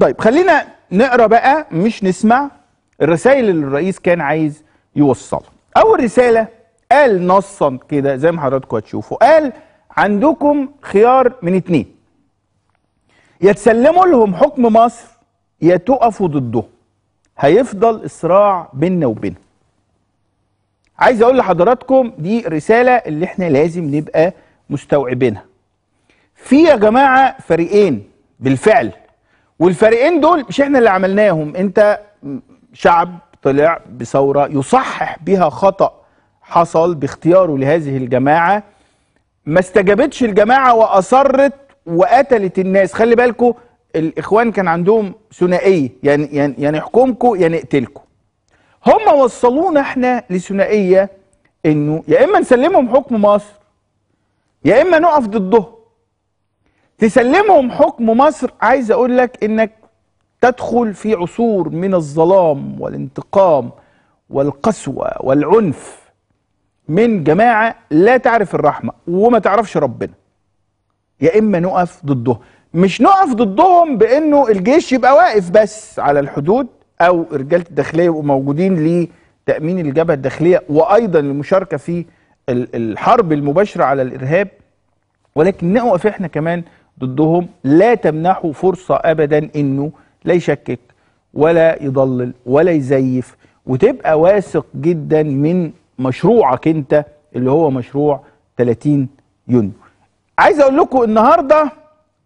طيب خلينا نقرا بقى مش نسمع الرسائل اللي الرئيس كان عايز يوصلها اول رساله قال نصا كده زي ما حضراتكم هتشوفوا قال عندكم خيار من اتنين يا تسلموا لهم حكم مصر يا تقفوا ضده هيفضل الصراع بيننا وبينهم عايز اقول لحضراتكم دي رساله اللي احنا لازم نبقى مستوعبينها في يا جماعه فريقين بالفعل والفريقين دول مش احنا اللي عملناهم انت شعب طلع بثوره يصحح بها خطا حصل باختياره لهذه الجماعه ما استجابتش الجماعه واصرت وقتلت الناس خلي بالكو الاخوان كان عندهم ثنائيه يعني يعني يعني يعني اقتلكم هم وصلونا احنا لثنائيه انه يا اما نسلمهم حكم مصر يا اما نقف ضدهم تسلمهم حكم مصر عايز اقول لك انك تدخل في عصور من الظلام والانتقام والقسوه والعنف من جماعه لا تعرف الرحمه وما تعرفش ربنا يا اما نقف ضدهم مش نقف ضدهم بانه الجيش يبقى واقف بس على الحدود او رجاله الداخليه يبقوا موجودين لتامين الجبهه الداخليه وايضا المشاركه في الحرب المباشره على الارهاب ولكن نقف احنا كمان ضدهم لا تمنحه فرصة أبدا أنه لا يشكك ولا يضلل ولا يزيف وتبقى واثق جدا من مشروعك أنت اللي هو مشروع 30 يونيو عايز أقول لكم النهاردة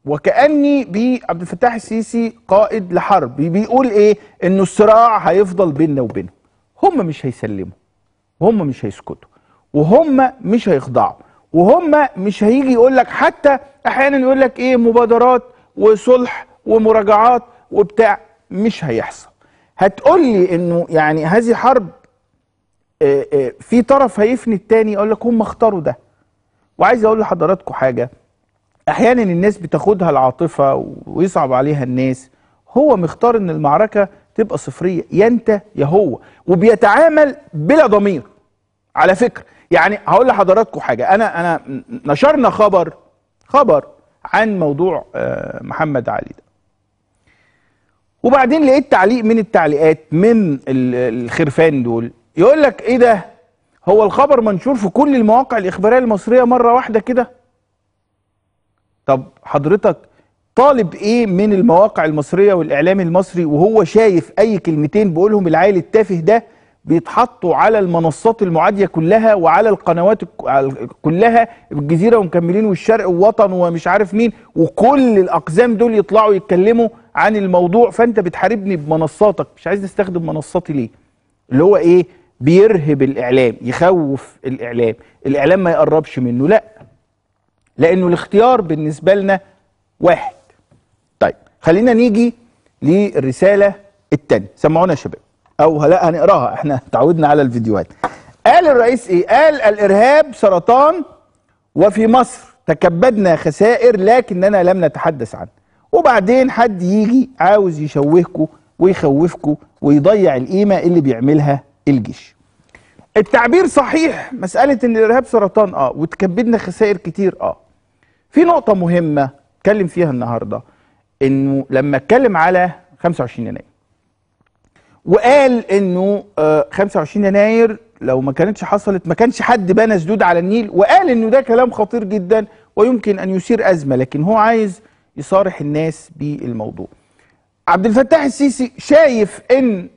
وكأني بعبد الفتاح السيسي قائد لحرب بيقول إيه أنه الصراع هيفضل بيننا وبينهم هم مش هيسلموا وهم مش هيسكتوا وهم مش هيخضعوا وهم مش هيجي يقول لك حتى احيانا يقول لك ايه مبادرات وصلح ومراجعات وبتاع مش هيحصل هتقول لي انه يعني هذه حرب اه اه في طرف هيفني التاني يقول لك هم اختاروا ده وعايز اقول لحضراتكم حاجه احيانا الناس بتاخدها العاطفه ويصعب عليها الناس هو مختار ان المعركه تبقى صفريه يا انت يا هو وبيتعامل بلا ضمير على فكره يعني هقول لحضراتكم حاجه انا انا نشرنا خبر خبر عن موضوع آه، محمد علي ده وبعدين لقيت تعليق من التعليقات من الخرفان دول يقول لك ايه ده هو الخبر منشور في كل المواقع الاخباريه المصريه مره واحده كده طب حضرتك طالب ايه من المواقع المصريه والاعلام المصري وهو شايف اي كلمتين بقولهم العيل التافه ده بيتحطوا على المنصات المعاديه كلها وعلى القنوات كلها الجزيره ومكملين والشرق ووطن ومش عارف مين وكل الاقزام دول يطلعوا يتكلموا عن الموضوع فانت بتحاربني بمنصاتك مش عايز استخدم منصاتي ليه اللي هو ايه بيرهب الاعلام يخوف الاعلام الاعلام ما يقربش منه لا لانه الاختيار بالنسبه لنا واحد طيب خلينا نيجي للرساله الثانيه سمعونا يا شباب او لا هنقراها احنا تعودنا على الفيديوهات قال الرئيس ايه قال الارهاب سرطان وفي مصر تكبدنا خسائر لكننا لم نتحدث عنه وبعدين حد يجي عاوز يشوهكوا ويخوفكوا ويضيع القيمه اللي بيعملها الجيش التعبير صحيح مساله ان الارهاب سرطان اه وتكبدنا خسائر كتير اه في نقطه مهمه اتكلم فيها النهارده انه لما اتكلم على 25 يناير وقال انه 25 آه، يناير لو ما كانتش حصلت ما كانش حد بنى سدود على النيل وقال انه ده كلام خطير جدا ويمكن ان يثير ازمه لكن هو عايز يصارح الناس بالموضوع. عبد الفتاح السيسي شايف ان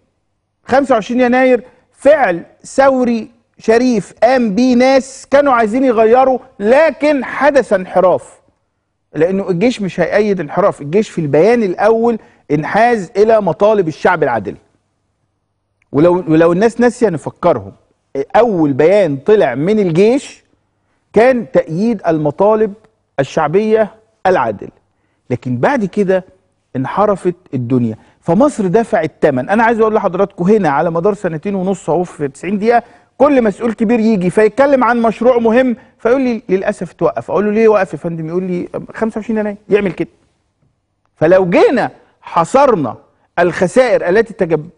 25 يناير فعل ثوري شريف قام بيه ناس كانوا عايزين يغيروا لكن حدث انحراف لانه الجيش مش هيأيد انحراف الجيش في البيان الاول انحاز الى مطالب الشعب العادل ولو ولو الناس ناسيه نفكرهم اول بيان طلع من الجيش كان تأييد المطالب الشعبيه العادله لكن بعد كده انحرفت الدنيا فمصر دفع الثمن انا عايز اقول لحضراتكم هنا على مدار سنتين ونص اهو في 90 دقيقه كل مسؤول كبير يجي فيتكلم عن مشروع مهم فيقول لي للاسف توقف اقول له ليه وقف يا فندم يقول لي 25 يناير يعمل كده فلو جينا حصرنا الخسائر التي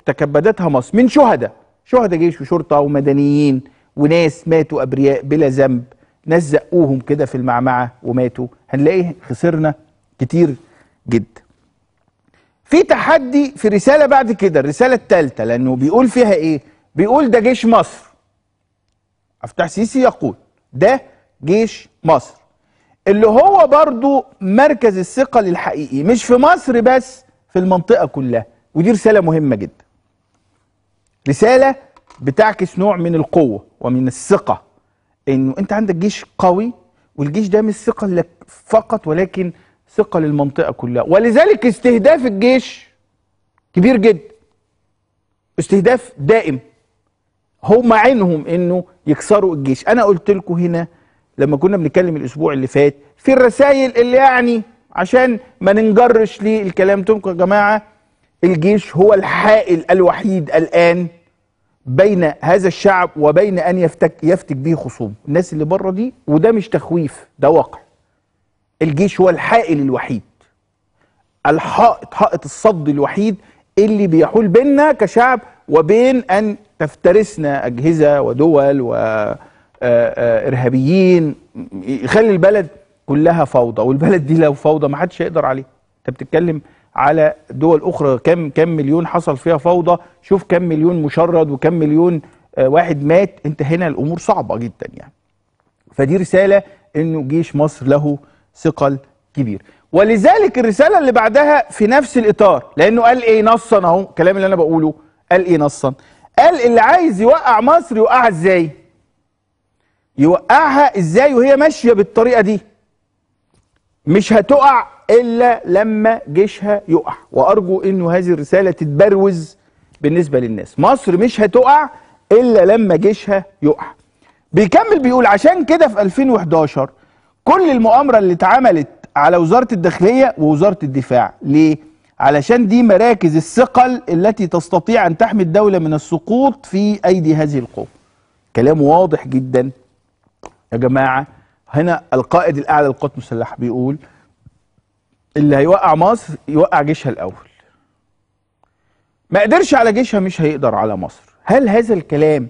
تكبدتها مصر من شهداء شهداء جيش وشرطه ومدنيين وناس ماتوا ابرياء بلا ذنب ناس زقوهم كده في المعمعه وماتوا هنلاقي خسرنا كتير جدا في تحدي في رساله بعد كده الرساله الثالثه لانه بيقول فيها ايه بيقول ده جيش مصر افتح سيسي يقول ده جيش مصر اللي هو برضو مركز الثقة الحقيقي مش في مصر بس في المنطقة كلها ودي رسالة مهمة جدا رسالة بتعكس نوع من القوة ومن الثقة انه انت عندك جيش قوي والجيش ده مش ثقة لك فقط ولكن ثقة للمنطقة كلها ولذلك استهداف الجيش كبير جدا استهداف دائم هم عينهم انه يكسروا الجيش انا قلت لكم هنا لما كنا بنتكلم الاسبوع اللي فات في الرسائل اللي يعني عشان ما ننجرش للكلام تمكن يا جماعه الجيش هو الحائل الوحيد الان بين هذا الشعب وبين ان يفتك يفتك به خصوم الناس اللي بره دي وده مش تخويف ده واقع الجيش هو الحائل الوحيد الحائط حائط الصد الوحيد اللي بيحول بيننا كشعب وبين ان تفترسنا اجهزه ودول و ارهابيين يخلي البلد كلها فوضى والبلد دي لو فوضى ما حدش هيقدر عليها انت بتتكلم على دول اخرى كم كم مليون حصل فيها فوضى شوف كم مليون مشرد وكم مليون آه، واحد مات انت هنا الامور صعبه جدا يعني فدي رساله انه جيش مصر له ثقل كبير ولذلك الرساله اللي بعدها في نفس الاطار لانه قال ايه نصا اهو الكلام اللي انا بقوله قال ايه نصا قال اللي عايز يوقع مصر يوقعها ازاي يوقعها ازاي وهي ماشيه بالطريقه دي مش هتقع الا لما جيشها يقع وارجو انه هذه الرساله تتبروز بالنسبه للناس مصر مش هتقع الا لما جيشها يقع بيكمل بيقول عشان كده في 2011 كل المؤامره اللي اتعملت على وزاره الداخليه ووزاره الدفاع ليه علشان دي مراكز الثقل التي تستطيع ان تحمي الدوله من السقوط في ايدي هذه القوه كلام واضح جدا يا جماعه هنا القائد الاعلى للقوات المسلحه بيقول اللي هيوقع مصر يوقع جيشها الاول ما قدرش على جيشها مش هيقدر على مصر هل هذا الكلام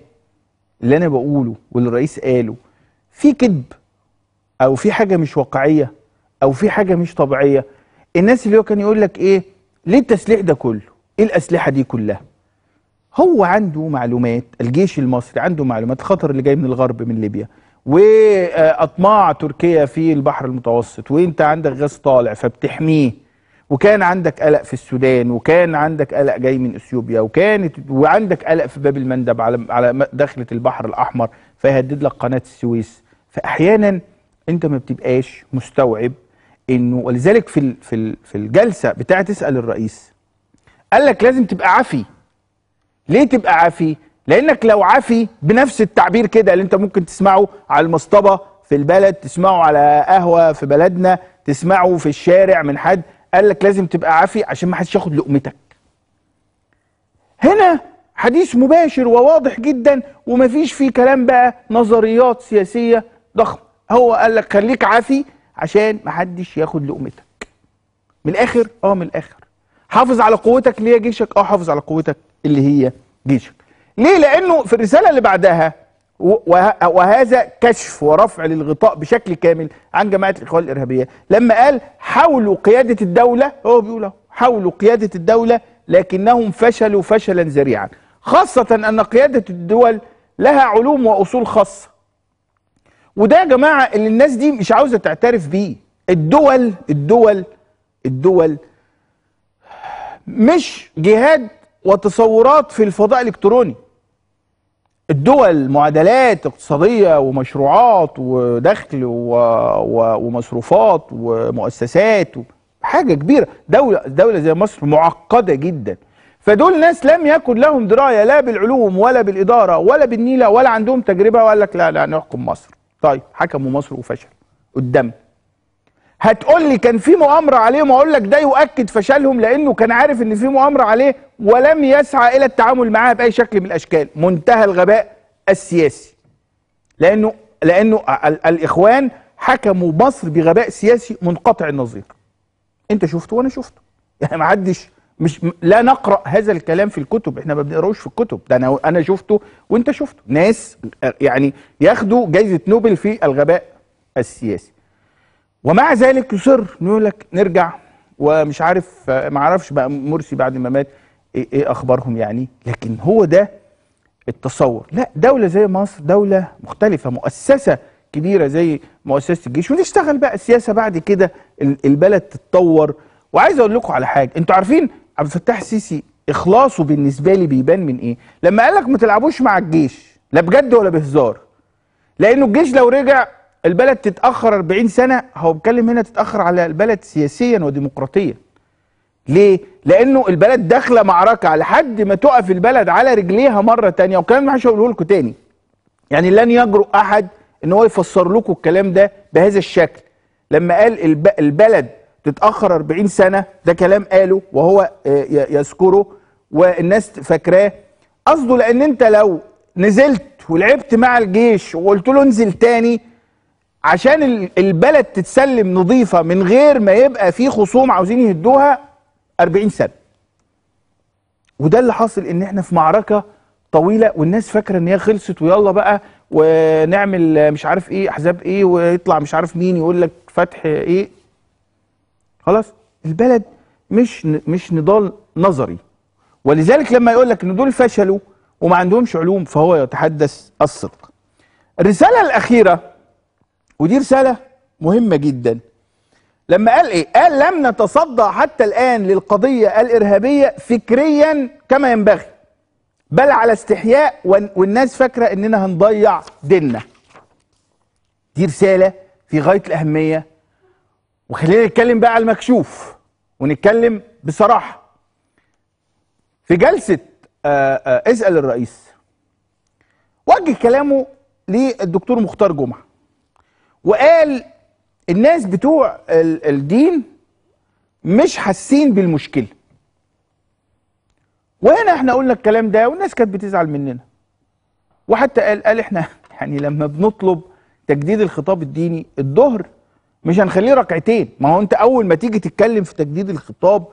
اللي انا بقوله واللي الرئيس قاله في كذب او في حاجه مش واقعيه او في حاجه مش طبيعيه الناس اللي هو كان يقول لك ايه ليه التسليح ده كله ايه الاسلحه دي كلها هو عنده معلومات الجيش المصري عنده معلومات الخطر اللي جاي من الغرب من ليبيا واطماع تركيا في البحر المتوسط وانت عندك غاز طالع فبتحميه وكان عندك قلق في السودان وكان عندك قلق جاي من اثيوبيا وكانت وعندك قلق في باب المندب على على دخله البحر الاحمر فيهدد لك قناه السويس فاحيانا انت ما بتبقاش مستوعب انه ولذلك في في في الجلسه بتاعه تسال الرئيس قال لك لازم تبقى عافي ليه تبقى عافي لانك لو عافي بنفس التعبير كده اللي انت ممكن تسمعه على المصطبه في البلد تسمعه على قهوه في بلدنا تسمعه في الشارع من حد قال لك لازم تبقى عافي عشان ما حدش ياخد لقمتك هنا حديث مباشر وواضح جدا ومفيش فيه كلام بقى نظريات سياسيه ضخمه هو قال لك خليك عافي عشان ما حدش ياخد لقمتك من الاخر اه من الاخر حافظ على قوتك اللي هي جيشك اه حافظ على قوتك اللي هي جيشك ليه لانه في الرساله اللي بعدها وهذا كشف ورفع للغطاء بشكل كامل عن جماعه الاخوان الارهابيه لما قال حاولوا قياده الدوله هو بيقول حاولوا قياده الدوله لكنهم فشلوا فشلا ذريعا خاصه ان قياده الدول لها علوم واصول خاصه وده يا جماعه اللي الناس دي مش عاوزه تعترف بيه الدول الدول الدول مش جهاد وتصورات في الفضاء الالكتروني الدول معادلات اقتصادية ومشروعات ودخل و... و... ومصروفات ومؤسسات و... حاجة كبيرة دولة, دولة زي مصر معقدة جدا فدول ناس لم يكن لهم دراية لا بالعلوم ولا بالإدارة ولا بالنيلة ولا عندهم تجربة وقال لك لا لا نحكم مصر طيب حكموا مصر وفشل قدام هتقول لي كان في مؤامره عليهم اقول لك ده يؤكد فشلهم لانه كان عارف ان في مؤامره عليه ولم يسعى الى التعامل معها باي شكل من الاشكال منتهى الغباء السياسي لانه لانه ال الاخوان حكموا مصر بغباء سياسي منقطع النظير انت شفته وانا شفته يعني ما حدش مش لا نقرا هذا الكلام في الكتب احنا ما بنقراوش في الكتب ده انا انا شفته وانت شفته ناس يعني ياخدوا جائزه نوبل في الغباء السياسي ومع ذلك يصر يقول لك نرجع ومش عارف ما عرفش بقى مرسي بعد ما مات إيه،, ايه, اخبارهم يعني لكن هو ده التصور لا دولة زي مصر دولة مختلفة مؤسسة كبيرة زي مؤسسة الجيش ونشتغل بقى السياسة بعد كده البلد تتطور وعايز اقول لكم على حاجة انتوا عارفين عبد الفتاح السيسي اخلاصه بالنسبة لي بيبان من ايه لما قال لك ما تلعبوش مع الجيش لا بجد ولا بهزار لانه الجيش لو رجع البلد تتاخر 40 سنه هو بيتكلم هنا تتاخر على البلد سياسيا وديمقراطيا ليه لانه البلد داخله معركه لحد ما تقف البلد على رجليها مره تانية وكلام ما حدش هقوله لكم تاني يعني لن يجرؤ احد ان هو يفسر لكم الكلام ده بهذا الشكل لما قال الب... البلد تتاخر 40 سنه ده كلام قاله وهو آه، يذكره والناس فاكراه قصده لان انت لو نزلت ولعبت مع الجيش وقلت له انزل تاني عشان البلد تتسلم نظيفه من غير ما يبقى في خصوم عاوزين يهدوها 40 سنه وده اللي حاصل ان احنا في معركه طويله والناس فاكره ان هي خلصت ويلا بقى ونعمل مش عارف ايه احزاب ايه ويطلع مش عارف مين يقول لك فتح ايه خلاص البلد مش مش نضال نظري ولذلك لما يقول لك ان دول فشلوا وما عندهمش علوم فهو يتحدث الصدق الرساله الاخيره ودي رسالة مهمة جدا لما قال ايه قال لم نتصدى حتى الآن للقضية الإرهابية فكريا كما ينبغي بل على استحياء والناس فاكرة اننا هنضيع ديننا دي رسالة في غاية الأهمية وخلينا نتكلم بقى على المكشوف ونتكلم بصراحة في جلسة آآ آه، آآ آه، اسأل الرئيس وجه كلامه للدكتور مختار جمعه وقال الناس بتوع الدين مش حاسين بالمشكله وهنا احنا قلنا الكلام ده والناس كانت بتزعل مننا وحتى قال قال احنا يعني لما بنطلب تجديد الخطاب الديني الظهر مش هنخليه ركعتين ما هو انت اول ما تيجي تتكلم في تجديد الخطاب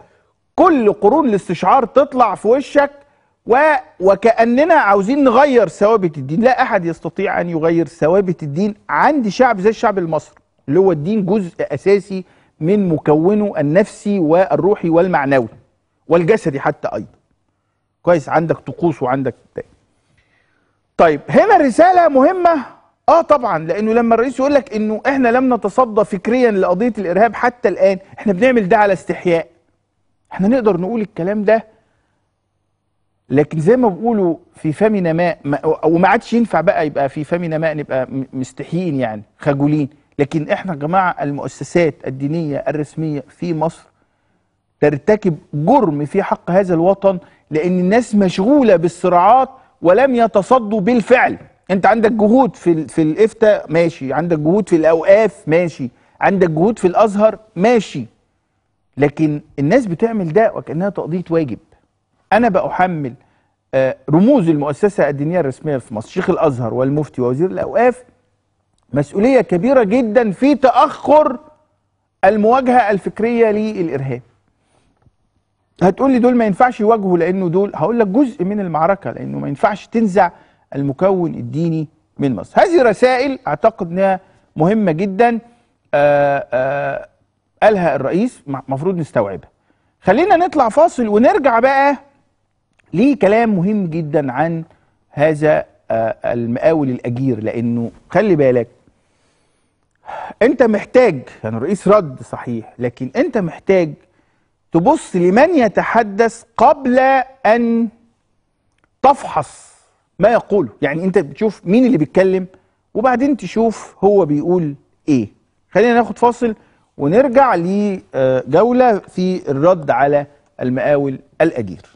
كل قرون الاستشعار تطلع في وشك و... وكأننا عاوزين نغير ثوابت الدين لا أحد يستطيع أن يغير ثوابت الدين عند شعب زي الشعب المصري اللي هو الدين جزء أساسي من مكونه النفسي والروحي والمعنوي والجسدي حتى أيضا كويس عندك طقوس وعندك تاني. طيب هنا الرسالة مهمة اه طبعا لانه لما الرئيس يقول لك انه احنا لم نتصدى فكريا لقضيه الارهاب حتى الان احنا بنعمل ده على استحياء احنا نقدر نقول الكلام ده لكن زي ما بيقولوا في فمنا ماء وما عادش ينفع بقى يبقى في فمنا ماء نبقى مستحيين يعني خجولين لكن احنا يا جماعه المؤسسات الدينيه الرسميه في مصر ترتكب جرم في حق هذا الوطن لان الناس مشغوله بالصراعات ولم يتصدوا بالفعل انت عندك جهود في في الافتاء ماشي عندك جهود في الاوقاف ماشي عندك جهود في الازهر ماشي لكن الناس بتعمل ده وكانها تقضيه واجب انا بأحمل آه، رموز المؤسسة الدينية الرسمية في مصر شيخ الأزهر والمفتي ووزير الأوقاف مسؤولية كبيرة جدا في تأخر المواجهة الفكرية للإرهاب هتقول لي دول ما ينفعش يواجهوا لأنه دول هقول لك جزء من المعركة لأنه ما ينفعش تنزع المكون الديني من مصر هذه رسائل أعتقد أنها مهمة جدا آآ آه، آآ آه، قالها الرئيس مفروض نستوعبها خلينا نطلع فاصل ونرجع بقى ليه كلام مهم جدا عن هذا آه، المقاول الأجير لأنه خلي بالك أنت محتاج يعني الرئيس رد صحيح لكن أنت محتاج تبص لمن يتحدث قبل أن تفحص ما يقوله يعني أنت بتشوف مين اللي بيتكلم وبعدين تشوف هو بيقول إيه خلينا ناخد فاصل ونرجع لجولة في الرد على المقاول الأجير